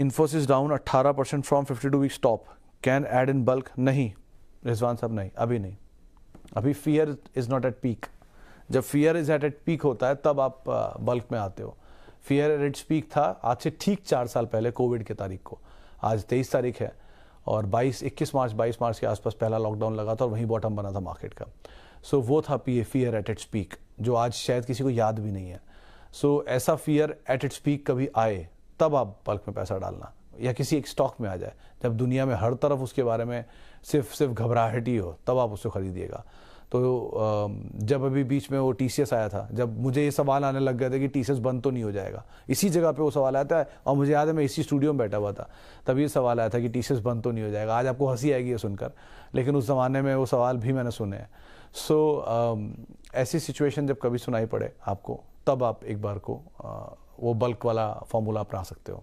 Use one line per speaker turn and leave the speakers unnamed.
Infosys down 18 percent from 52 week stop can add in bulk नहीं रिजवान साहब नहीं अभी नहीं अभी fear is not at peak जब fear is at at peak होता है तब आप बल्क में आते हो फियर एट इट्स पीक था आज से ठीक चार साल पहले कोविड के तारीख को आज तेईस तारीख है और 22 21 मार्च 22 मार्च के आसपास पहला लॉकडाउन लगा था और वहीं बॉटम बना था मार्केट का सो so, वो था पी फियर एट इट्स पीक जो आज शायद किसी को याद भी नहीं है सो so, ऐसा फियर एट इट्स पीक कभी आए तब आप बल्क में पैसा डालना या किसी एक स्टॉक में आ जाए जब दुनिया में हर तरफ उसके बारे में सिर्फ सिर्फ घबराहट ही हो तब आप उसको खरीदिएगा तो जब अभी बीच में वो टी आया था जब मुझे ये सवाल आने लग गया था कि टी बंद तो नहीं हो जाएगा इसी जगह पे वो सवाल आया था और मुझे याद है मैं इसी स्टूडियो में बैठा हुआ था तब ये सवाल आया था कि टी बंद तो नहीं हो जाएगा आज आपको हंसी आएगी ये सुनकर लेकिन उस ज़माने में वो सवाल भी मैंने सुने हैं सो ऐसी सिचुएशन जब कभी सुनाई पड़े आपको तब आप एक बार को वो बल्क वाला फॉर्मूला अपना सकते हो